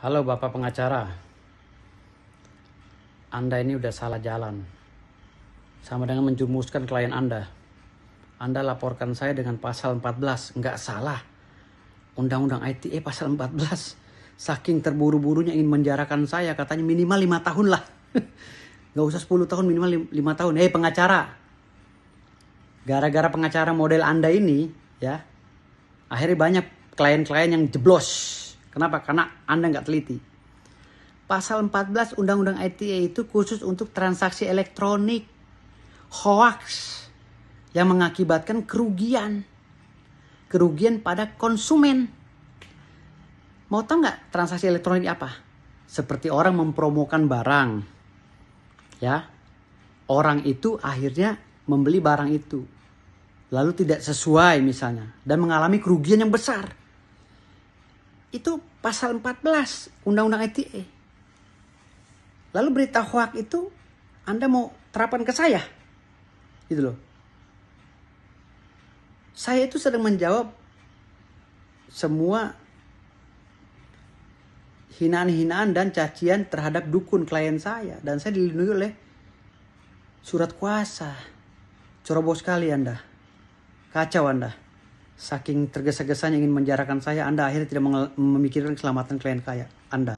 Halo Bapak pengacara. Anda ini udah salah jalan. Sama dengan menjumuskan klien Anda. Anda laporkan saya dengan pasal 14. Nggak salah. Undang-undang ITE pasal 14. Saking terburu-burunya ingin menjarakan saya. Katanya minimal 5 tahun lah. Nggak usah 10 tahun, minimal 5 tahun. Eh hey, pengacara. Gara-gara pengacara model Anda ini, ya. Akhirnya banyak klien-klien yang jeblos Kenapa? Karena Anda nggak teliti. Pasal 14 Undang-Undang ITE itu khusus untuk transaksi elektronik, hoax, yang mengakibatkan kerugian. Kerugian pada konsumen. Mau tau nggak transaksi elektronik apa? Seperti orang mempromokan barang. Ya, orang itu akhirnya membeli barang itu. Lalu tidak sesuai misalnya. Dan mengalami kerugian yang besar itu pasal 14 Undang-Undang ITE. Lalu berita hoax itu Anda mau terapan ke saya? Gitu loh. Saya itu sedang menjawab semua hinaan-hinaan dan cacian terhadap dukun klien saya dan saya dilindungi oleh surat kuasa. Ceroboh sekali Anda. Kacau Anda. Saking tergesa-gesanya ingin menjarakan saya, Anda akhirnya tidak memikirkan keselamatan klien kaya Anda.